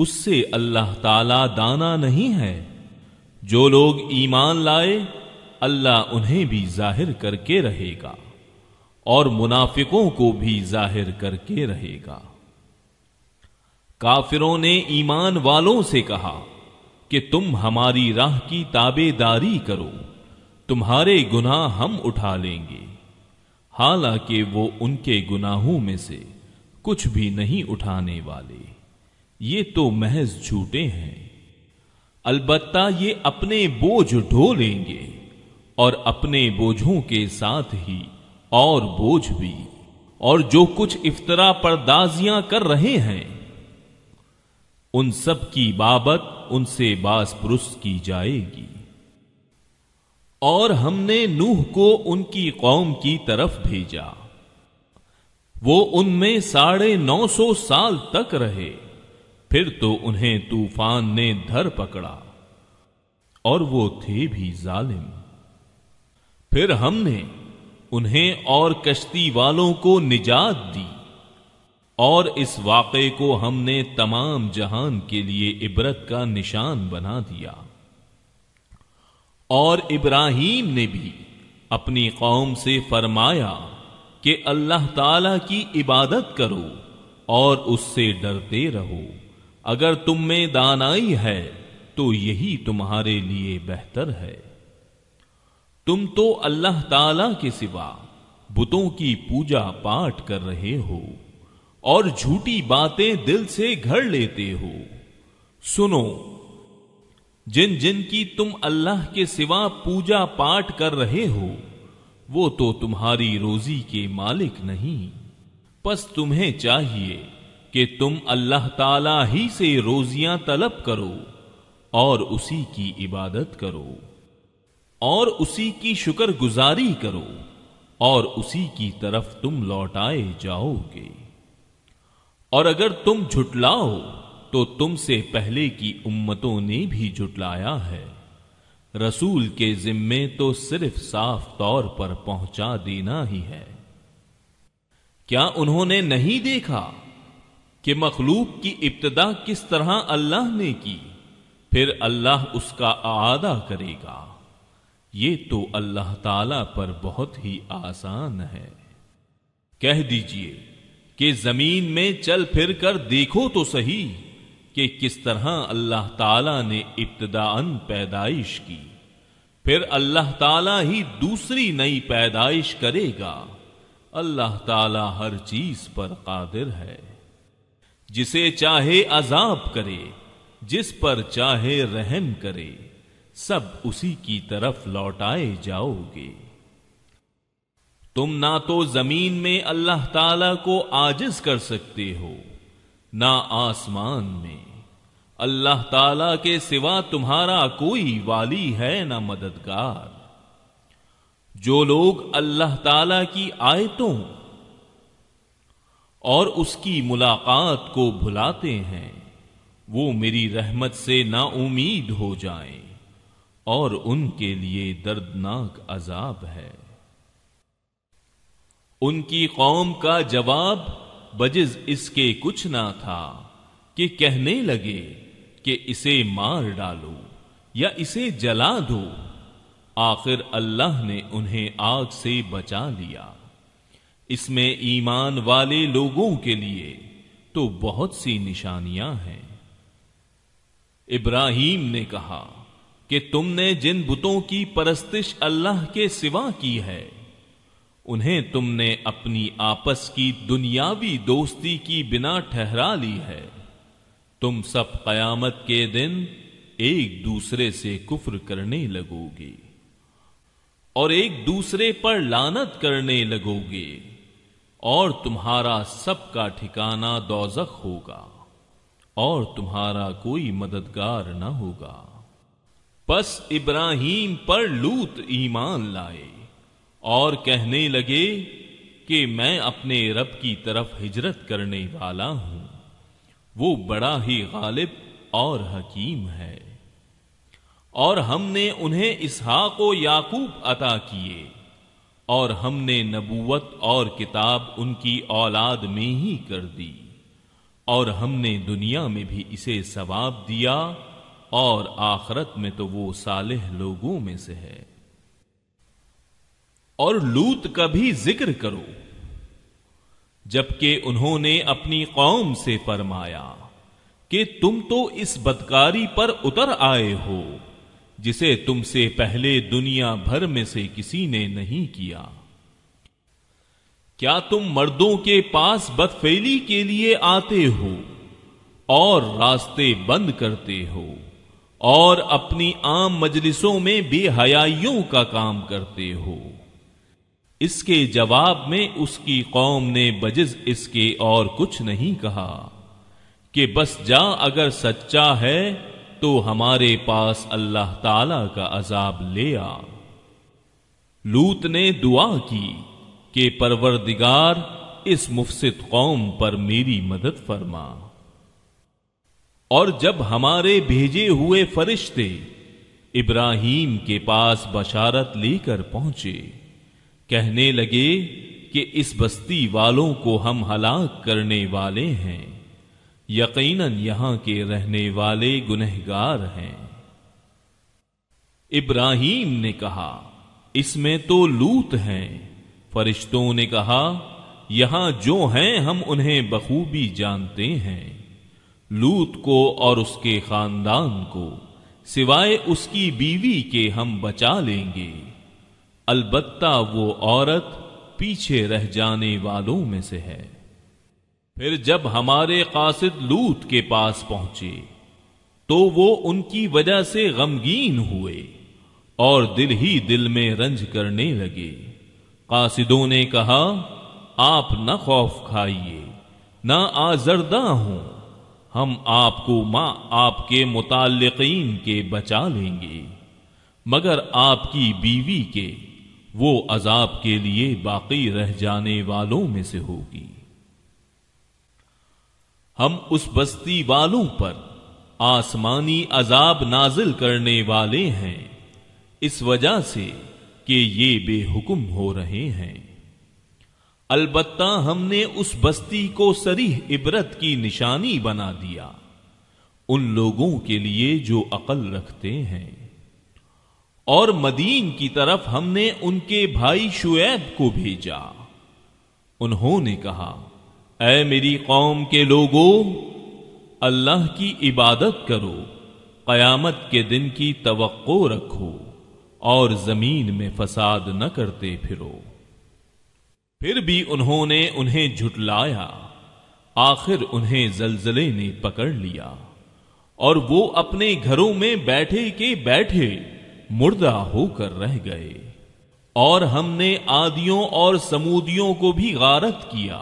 उससे अल्लाह ताला दाना नहीं है जो लोग ईमान लाए अल्लाह उन्हें भी जाहिर करके रहेगा और मुनाफिकों को भी जाहिर करके रहेगा काफिरों ने ईमान वालों से कहा कि तुम हमारी राह की ताबेदारी करो तुम्हारे गुनाह हम उठा लेंगे हालांकि वो उनके गुनाहों में से कुछ भी नहीं उठाने वाले ये तो महज झूठे हैं अलबत्ता ये अपने बोझ ढो लेंगे और अपने बोझों के साथ ही और बोझ भी और जो कुछ इफ्तरा परदाजियां कर रहे हैं उन सब की बाबत उनसे बास पुरुष की जाएगी और हमने नूह को उनकी कौम की तरफ भेजा वो उनमें साढ़े नौ सौ साल तक रहे फिर तो उन्हें तूफान ने धर पकड़ा और वो थे भी जालिम फिर हमने उन्हें और कश्ती वालों को निजात दी और इस वाकये को हमने तमाम जहान के लिए इबरत का निशान बना दिया और इब्राहिम ने भी अपनी कौम से फरमाया कि अल्लाह ताला की इबादत करो और उससे डरते रहो अगर तुम में दानाई है तो यही तुम्हारे लिए बेहतर है तुम तो अल्लाह ताला के सिवा बुतों की पूजा पाठ कर रहे हो और झूठी बातें दिल से घर लेते हो सुनो जिन जिन की तुम अल्लाह के सिवा पूजा पाठ कर रहे हो वो तो तुम्हारी रोजी के मालिक नहीं बस तुम्हें चाहिए कि तुम अल्लाह ताला ही से रोजियां तलब करो और उसी की इबादत करो और उसी की शुक्रगुजारी करो और उसी की तरफ तुम लौटाए जाओगे और अगर तुम झुटलाओ तो तुमसे पहले की उम्मतों ने भी झुटलाया है रसूल के जिम्मे तो सिर्फ साफ तौर पर पहुंचा देना ही है क्या उन्होंने नहीं देखा कि मखलूक की इब्तदा किस तरह अल्लाह ने की फिर अल्लाह उसका आदा करेगा ये तो अल्लाह ताला पर बहुत ही आसान है कह दीजिए कि जमीन में चल फिर कर देखो तो सही कि किस तरह अल्लाह ताला ने इब्तदान पैदाइश की फिर अल्लाह ताला ही दूसरी नई पैदाइश करेगा अल्लाह ताला हर चीज पर कादिर है जिसे चाहे अजाब करे जिस पर चाहे रहम करे सब उसी की तरफ लौटाए जाओगे तुम ना तो जमीन में अल्लाह ताला को आजिज कर सकते हो ना आसमान में अल्लाह ताला के सिवा तुम्हारा कोई वाली है ना मददगार जो लोग अल्लाह ताला की आयतों और उसकी मुलाकात को भुलाते हैं वो मेरी रहमत से ना उम्मीद हो जाएं और उनके लिए दर्दनाक अजाब है उनकी कौम का जवाब बजिज इसके कुछ ना था कि कहने लगे कि इसे मार डालो या इसे जला दो आखिर अल्लाह ने उन्हें आग से बचा लिया इसमें ईमान वाले लोगों के लिए तो बहुत सी निशानियां हैं इब्राहिम ने कहा कि तुमने जिन बुतों की परस्तिश अल्लाह के सिवा की है उन्हें तुमने अपनी आपस की दुनियावी दोस्ती की बिना ठहरा ली है तुम सब कयामत के दिन एक दूसरे से कुफ्र करने लगोगे और एक दूसरे पर लानत करने लगोगे और तुम्हारा सबका ठिकाना दौजख होगा और तुम्हारा कोई मददगार न होगा बस इब्राहिम पर लूत ईमान लाए और कहने लगे कि मैं अपने रब की तरफ हिजरत करने वाला हूं वो बड़ा ही गालिब और हकीम है और हमने उन्हें इसहाक व याकूब अता किए और हमने नबूवत और किताब उनकी औलाद में ही कर दी और हमने दुनिया में भी इसे सवाब दिया और आखरत में तो वो सालेह लोगों में से है और लूत का भी जिक्र करो जबकि उन्होंने अपनी कौम से फरमाया कि तुम तो इस बदकारी पर उतर आए हो जिसे तुमसे पहले दुनिया भर में से किसी ने नहीं किया क्या तुम मर्दों के पास बदफेली के लिए आते हो और रास्ते बंद करते हो और अपनी आम मजलिसों में बेहयाइयों का काम करते हो इसके जवाब में उसकी कौम ने बजिज इसके और कुछ नहीं कहा कि बस जा अगर सच्चा है तो हमारे पास अल्लाह ताला का अजाब ले आ लूत ने दुआ की कि परवरदिगार इस मुफसित कौम पर मेरी मदद फरमा और जब हमारे भेजे हुए फरिश्ते इब्राहिम के पास बशारत लेकर पहुंचे कहने लगे कि इस बस्ती वालों को हम हलाक करने वाले हैं यकीनन यहां के रहने वाले गुनहगार हैं इब्राहिम ने कहा इसमें तो लूत हैं फरिश्तों ने कहा यहां जो हैं हम उन्हें बखूबी जानते हैं लूत को और उसके खानदान को सिवाय उसकी बीवी के हम बचा लेंगे अलबत्ता वो औरत पीछे रह जाने वालों में से है फिर जब हमारे कासिद लूत के पास पहुंचे तो वो उनकी वजह से गमगीन हुए और दिल ही दिल में रंज करने लगे कासिदों ने कहा आप न खौफ खाइए न आजरदा हों हम आपको माँ आपके मुतालिकीन के बचा लेंगे मगर आपकी बीवी के वो अजाब के लिए बाकी रह जाने वालों में से होगी हम उस बस्ती वालों पर आसमानी अजाब नाजिल करने वाले हैं इस वजह से कि ये बेहुकुम हो रहे हैं अलबत्ता हमने उस बस्ती को सरीह इबरत की निशानी बना दिया उन लोगों के लिए जो अकल रखते हैं और मदीन की तरफ हमने उनके भाई शुएब को भेजा उन्होंने कहा ऐ मेरी कौम के लोगो अल्लाह की इबादत करो कयामत के दिन की तवक्को रखो और जमीन में फसाद न करते फिरो फिर भी उन्होंने उन्हें झुटलाया आखिर उन्हें जलजले ने पकड़ लिया और वो अपने घरों में बैठे के बैठे मुर्दा होकर रह गए और हमने आदियों और समूदियों को भी गारत किया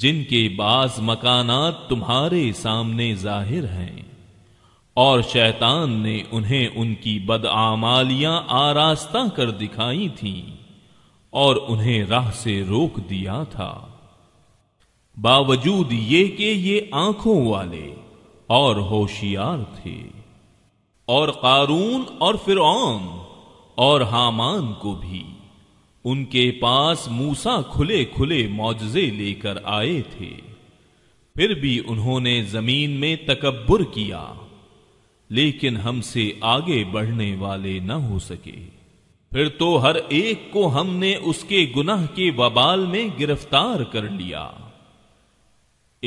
जिनके बाज मकानात तुम्हारे सामने जाहिर हैं और शैतान ने उन्हें उनकी बदआमालियां आरास्ता कर दिखाई थी और उन्हें राह से रोक दिया था बावजूद ये कि ये आंखों वाले और होशियार थे और कारून और फिरौन और हामान को भी उनके पास मूसा खुले खुले मौजे लेकर आए थे फिर भी उन्होंने जमीन में तकबर किया लेकिन हमसे आगे बढ़ने वाले न हो सके फिर तो हर एक को हमने उसके गुनाह के वबाल में गिरफ्तार कर लिया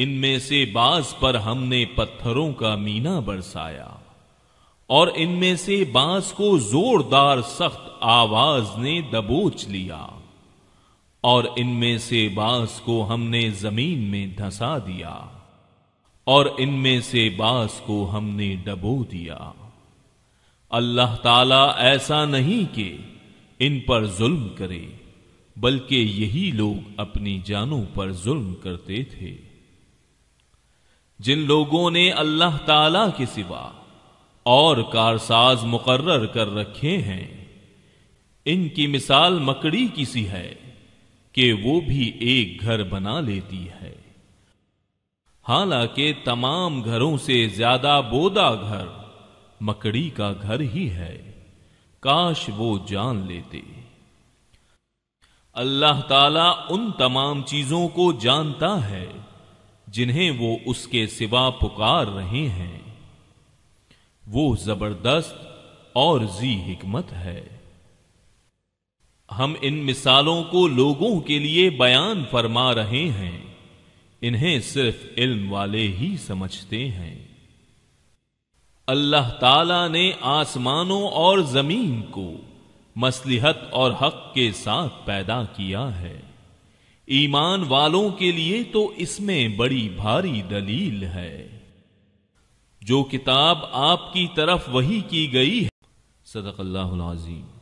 इनमें से बाज पर हमने पत्थरों का मीना बरसाया और इनमें से बांस को जोरदार सख्त आवाज ने दबोच लिया और इनमें से बास को हमने जमीन में धसा दिया और इनमें से बास को हमने डबो दिया अल्लाह ताला ऐसा नहीं कि इन पर जुल्म करे बल्कि यही लोग अपनी जानों पर जुल्म करते थे जिन लोगों ने अल्लाह ताला के सिवा और कारसाज मुकर्र कर रखे हैं इनकी मिसाल मकड़ी की सी है कि वो भी एक घर बना लेती है हालांकि तमाम घरों से ज्यादा बोदा घर मकड़ी का घर ही है काश वो जान लेते अल्लाह ताला उन तमाम चीजों को जानता है जिन्हें वो उसके सिवा पुकार रहे हैं वो जबरदस्त और जी हिकमत है हम इन मिसालों को लोगों के लिए बयान फरमा रहे हैं इन्हें सिर्फ इल्म वाले ही समझते हैं अल्लाह ताला ने आसमानों और जमीन को मसलिहत और हक के साथ पैदा किया है ईमान वालों के लिए तो इसमें बड़ी भारी दलील है जो किताब आपकी तरफ वही की गई है सदक अल्लाह